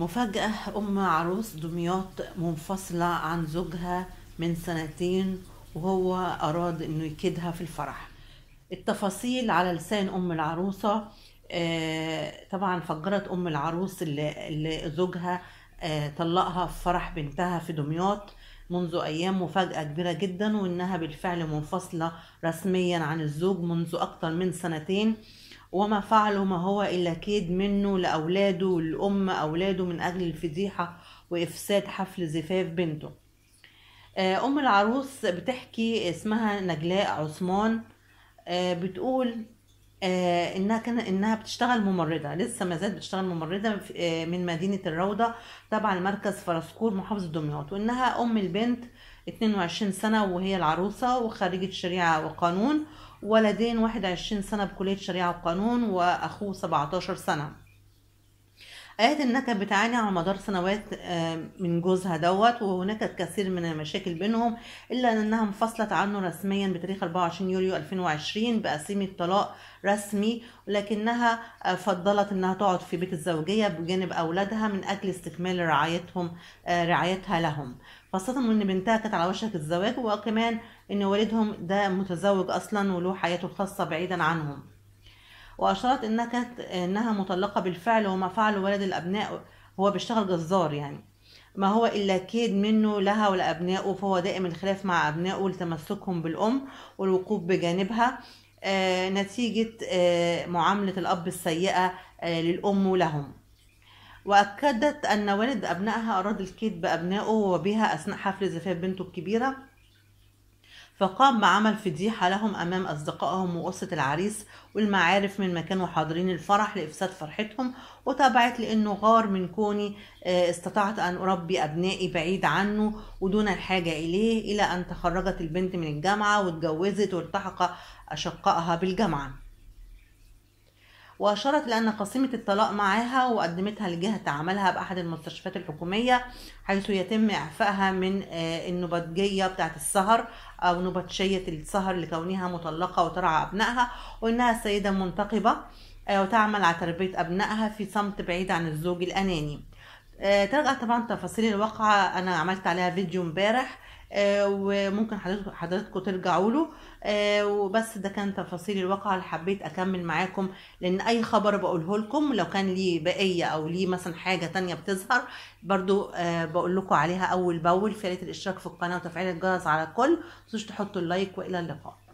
مفاجأة أم عروس دمياط منفصلة عن زوجها من سنتين وهو أراد إنه يكيدها في الفرح التفاصيل على لسان أم العروسة آه، طبعا فجرت أم العروس اللي, زوجها آه، طلقها في فرح بنتها في دمياط منذ أيام مفاجأة كبيرة جدا وإنها بالفعل منفصلة رسميا عن الزوج منذ أكثر من سنتين وما فعله ما هو إلا كيد منه لأولاده والأم أولاده من أجل الفضيحة وإفساد حفل زفاف بنته آه، أم العروس بتحكي اسمها نجلاء عثمان آه، بتقول آه، انها كان انها بتشتغل ممرضه لسه ما زالت بتشتغل ممرضه من مدينه الروضه تبع المركز فرسكور محافظه دمياط وانها ام البنت 22 سنه وهي العروسه وخريجه شريعه وقانون ولدين 21 سنة بكلية شريعة وقانون وأخوه 17 سنة قالت انها كانت بتعاني على مدار سنوات من جوزها دوت وهناك الكثير من المشاكل بينهم الا انها انفصلت عنه رسميا بتاريخ 24 يوليو 2020 بقسيمه طلاق رسمي ولكنها آه، فضلت انها تقعد في بيت الزوجيه بجانب اولادها من اجل استكمال رعايتهم آه، رعايتها لهم خاصة ان بنتها كانت على وشك الزواج وكمان ان والدهم ده متزوج اصلا وله حياته الخاصة بعيدا عنهم واشارت انها كانت انها مطلقه بالفعل وما فعله ولد الابناء هو بيشتغل جزار يعني ما هو إلا كيد منه لها ولأبنائه فهو دائم الخلاف مع أبنائه لتمسكهم بالأم والوقوف بجانبها آه، نتيجة آه، معاملة الأب السيئة آه، للأم لهم وأكدت أن والد أبنائها أراد الكيد بأبنائه وبها أثناء حفل زفاف بنته الكبيرة فقام بعمل فضيحة لهم أمام أصدقائهم وقصة العريس والمعارف من مكان وحاضرين الفرح لإفساد فرحتهم وتابعت لأنه غار من كوني آه، استطعت أن أربي أبنائي بعيد عنه ودون الحاجة إليه إلى أن تخرجت البنت من الجامعة واتجوزت والتحق أشقائها بالجامعة وأشارت لأن قاسمة الطلاق معها وقدمتها لجهة عملها بأحد المستشفيات الحكومية حيث يتم إعفائها من آه، النبطجية بتاعة السهر أو نبطشية السهر لكونها مطلقة وترعى أبنائها وإنها سيدة منتقبة آه، وتعمل على تربية أبنائها في صمت بعيد عن الزوج الأناني آه، ترجع طبعا تفاصيل الواقعة أنا عملت عليها فيديو امبارح آه، وممكن حضرتكوا ترجعوا له آه، وبس ده كان تفاصيل الواقعة اللي حبيت أكمل معاكم لأن أي خبر بقوله لكم لو كان ليه بقية أو ليه مثلا حاجة تانية بتظهر برضو بقول لكم عليها أول بأول فعلية الاشتراك في القناة وتفعيل الجرس على كل تنسوش تحطوا اللايك وإلى اللقاء